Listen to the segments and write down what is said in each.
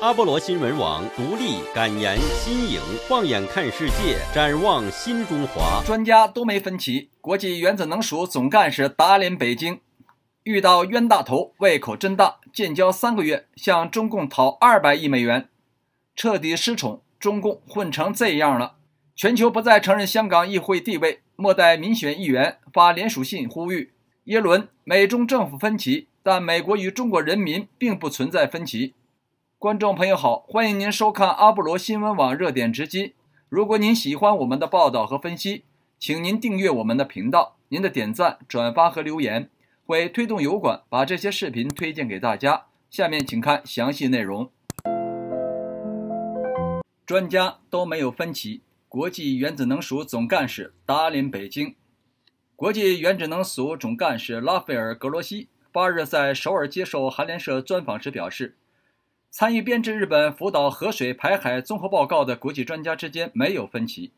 阿波罗新闻网独立敢言新颖，放眼看世界，展望新中华。专家都没分歧。国际原子能署总干事打脸北京，遇到冤大头，胃口真大。建交三个月，向中共讨二百亿美元，彻底失宠。中共混成这样了，全球不再承认香港议会地位。末代民选议员发联署信呼吁耶伦。美中政府分歧，但美国与中国人民并不存在分歧。观众朋友好，欢迎您收看阿波罗新闻网热点直击。如果您喜欢我们的报道和分析，请您订阅我们的频道。您的点赞、转发和留言会推动油管把这些视频推荐给大家。下面请看详细内容。专家都没有分歧。国际原子能署总干事达林北京，国际原子能署总干事拉斐尔·格罗西八日在首尔接受韩联社专访时表示。参与编制日本福岛核水排海综合报告的国际专家之间没有分歧。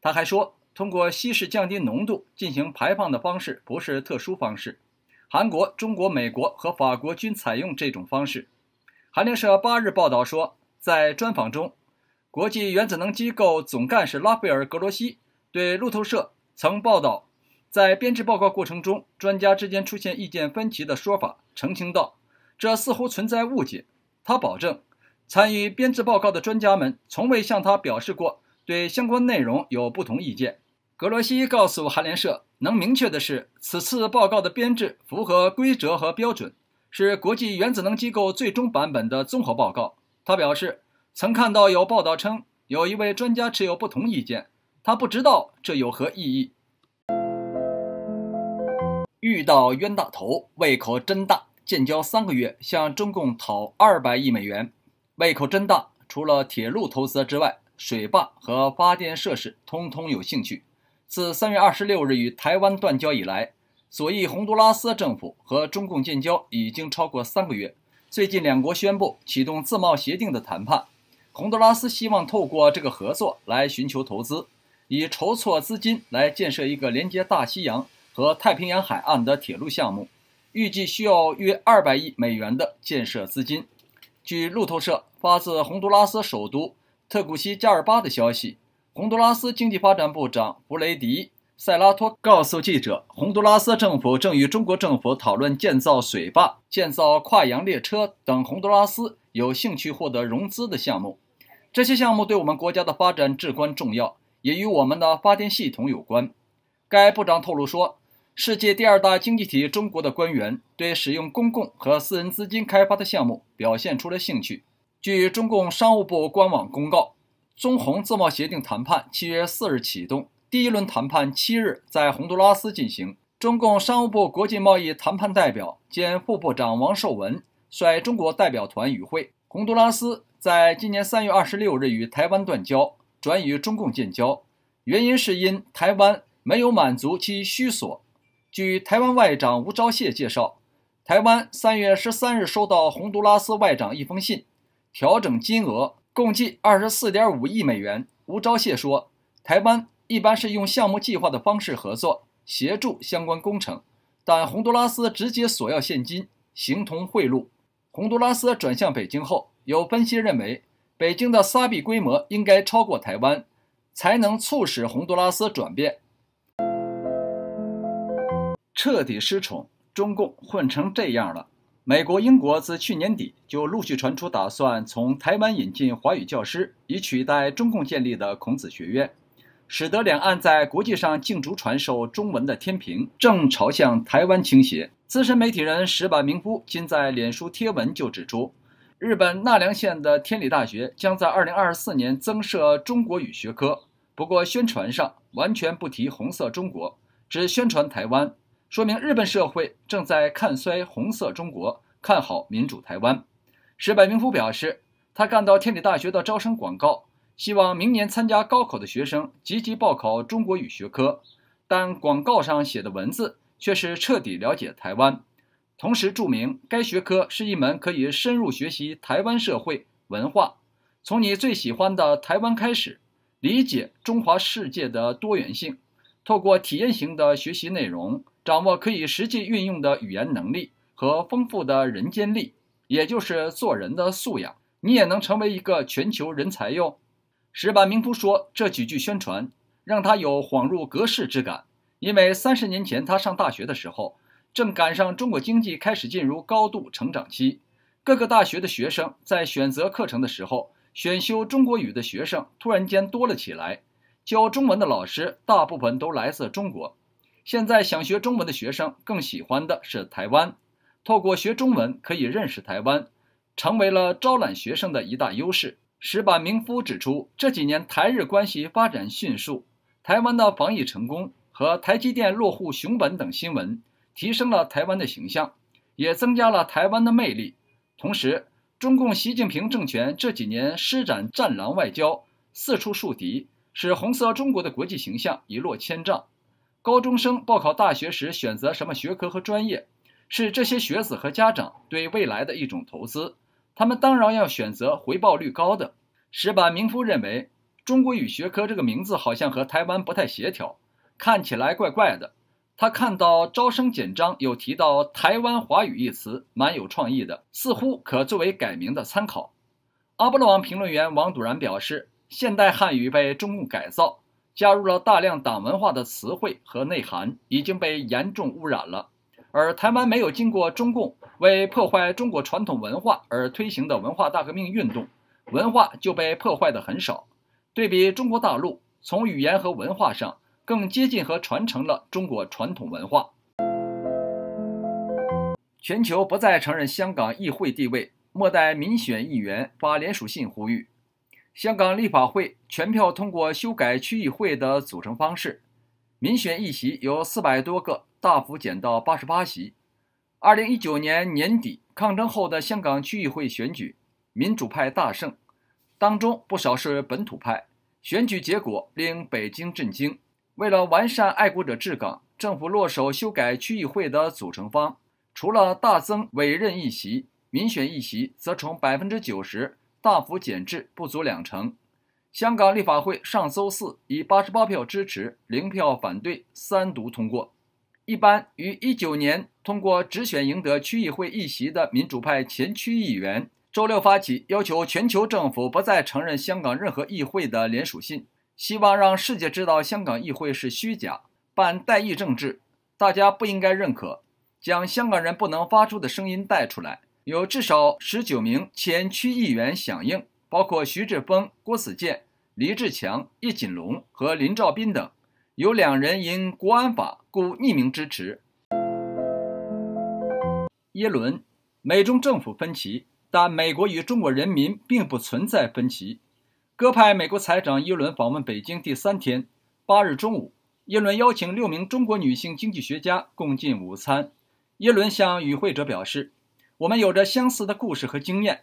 他还说：“通过稀释降低浓度进行排放的方式不是特殊方式，韩国、中国、美国和法国均采用这种方式。”韩联社八日报道说，在专访中，国际原子能机构总干事拉斐尔·格罗西对路透社曾报道，在编制报告过程中，专家之间出现意见分歧的说法澄清道：“这似乎存在误解。”他保证，参与编制报告的专家们从未向他表示过对相关内容有不同意见。格罗西告诉韩联社，能明确的是，此次报告的编制符合规则和标准，是国际原子能机构最终版本的综合报告。他表示，曾看到有报道称有一位专家持有不同意见，他不知道这有何意义。遇到冤大头，胃口真大。建交三个月，向中共讨二百亿美元，胃口真大。除了铁路投资之外，水坝和发电设施通通有兴趣。自三月二十六日与台湾断交以来，所伊洪都拉斯政府和中共建交已经超过三个月。最近，两国宣布启动自贸协定的谈判。洪都拉斯希望透过这个合作来寻求投资，以筹措资金来建设一个连接大西洋和太平洋海岸的铁路项目。预计需要约二百亿美元的建设资金。据路透社发自洪都拉斯首都特古西加尔巴的消息，洪都拉斯经济发展部长弗雷迪·塞拉托告诉记者，洪都拉斯政府正与中国政府讨论建造水坝、建造跨洋列车等洪都拉斯有兴趣获得融资的项目。这些项目对我们国家的发展至关重要，也与我们的发电系统有关。该部长透露说。世界第二大经济体中国的官员对使用公共和私人资金开发的项目表现出了兴趣。据中共商务部官网公告，中红自贸协定谈判七月四日启动，第一轮谈判七日在洪都拉斯进行。中共商务部国际贸易谈判代表兼副部长王受文率中国代表团与会。洪都拉斯在今年三月二十六日与台湾断交，转与中共建交，原因是因台湾没有满足其需所。据台湾外长吴钊燮介绍，台湾三月十三日收到洪都拉斯外长一封信，调整金额共计二十四点五亿美元。吴钊燮说，台湾一般是用项目计划的方式合作，协助相关工程，但洪都拉斯直接索要现金，形同贿赂。洪都拉斯转向北京后，有分析认为，北京的撒币规模应该超过台湾，才能促使洪都拉斯转变。彻底失宠，中共混成这样了。美国、英国自去年底就陆续传出打算从台湾引进华语教师，以取代中共建立的孔子学院，使得两岸在国际上竞逐传授中文的天平正朝向台湾倾斜。资深媒体人石坂明夫今在脸书贴文就指出，日本奈良县的天理大学将在2024年增设中国语学科，不过宣传上完全不提红色中国，只宣传台湾。说明日本社会正在看衰红色中国，看好民主台湾。石柏明夫表示，他看到天理大学的招生广告，希望明年参加高考的学生积极报考中国语学科。但广告上写的文字却是彻底了解台湾，同时注明该学科是一门可以深入学习台湾社会文化，从你最喜欢的台湾开始，理解中华世界的多元性。透过体验型的学习内容，掌握可以实际运用的语言能力和丰富的人间力，也就是做人的素养，你也能成为一个全球人才哟。石板明夫说这几句宣传，让他有恍入隔世之感，因为三十年前他上大学的时候，正赶上中国经济开始进入高度成长期，各个大学的学生在选择课程的时候，选修中国语的学生突然间多了起来。教中文的老师大部分都来自中国，现在想学中文的学生更喜欢的是台湾。透过学中文可以认识台湾，成为了招揽学生的一大优势。石板明夫指出，这几年台日关系发展迅速，台湾的防疫成功和台积电落户熊本等新闻，提升了台湾的形象，也增加了台湾的魅力。同时，中共习近平政权这几年施展战狼外交，四处树敌。使红色中国的国际形象一落千丈。高中生报考大学时选择什么学科和专业，是这些学子和家长对未来的一种投资。他们当然要选择回报率高的。石板明夫认为，中国语学科这个名字好像和台湾不太协调，看起来怪怪的。他看到招生简章有提到“台湾华语”一词，蛮有创意的，似乎可作为改名的参考。阿波罗网评论员王笃然表示。现代汉语被中共改造，加入了大量党文化的词汇和内涵，已经被严重污染了。而台湾没有经过中共为破坏中国传统文化而推行的文化大革命运动，文化就被破坏的很少。对比中国大陆，从语言和文化上更接近和传承了中国传统文化。全球不再承认香港议会地位，末代民选议员把联署信呼吁。香港立法会全票通过修改区议会的组成方式，民选议席由四百多个大幅减到八十八席。二零一九年年底抗争后的香港区议会选举，民主派大胜，当中不少是本土派。选举结果令北京震惊。为了完善爱国者治港，政府落手修改区议会的组成方，除了大增委任议席，民选议席则从百分之九十。大幅减至不足两成。香港立法会上周四以八十八票支持、零票反对、三读通过。一般于一九年通过直选赢得区议会议席的民主派前区议员，周六发起要求全球政府不再承认香港任何议会的联署信，希望让世界知道香港议会是虚假、办代议政治，大家不应该认可，将香港人不能发出的声音带出来。有至少十九名前区议员响应，包括徐志峰、郭子健、黎志强、叶锦龙和林兆斌等。有两人因国安法故匿名支持。耶伦，美中政府分歧，但美国与中国人民并不存在分歧。各派美国财长耶伦访问北京第三天，八日中午，耶伦邀请六名中国女性经济学家共进午餐。耶伦向与会者表示。我们有着相似的故事和经验，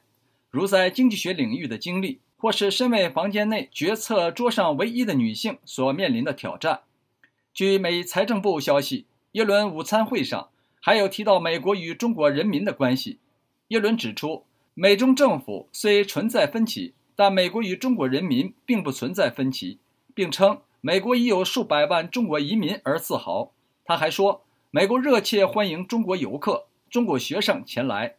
如在经济学领域的经历，或是身为房间内决策桌上唯一的女性所面临的挑战。据美财政部消息，耶伦午餐会上还有提到美国与中国人民的关系。耶伦指出，美中政府虽存在分歧，但美国与中国人民并不存在分歧，并称美国已有数百万中国移民而自豪。他还说，美国热切欢迎中国游客。中国学生前来。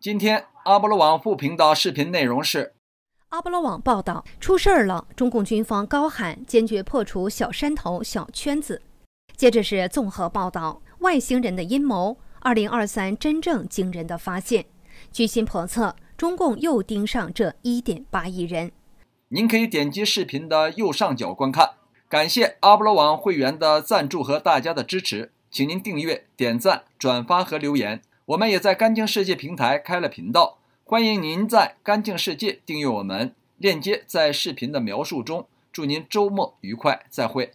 今天阿波罗网副频道视频内容是：阿波罗网报道，出事儿了！中共军方高喊坚决破除小山头、小圈子。接着是综合报道：外星人的阴谋。二零二三真正惊人的发现，居心叵测，中共又盯上这一点八亿人。您可以点击视频的右上角观看。感谢阿波罗网会员的赞助和大家的支持。请您订阅、点赞、转发和留言。我们也在“干净世界”平台开了频道，欢迎您在“干净世界”订阅我们，链接在视频的描述中。祝您周末愉快，再会。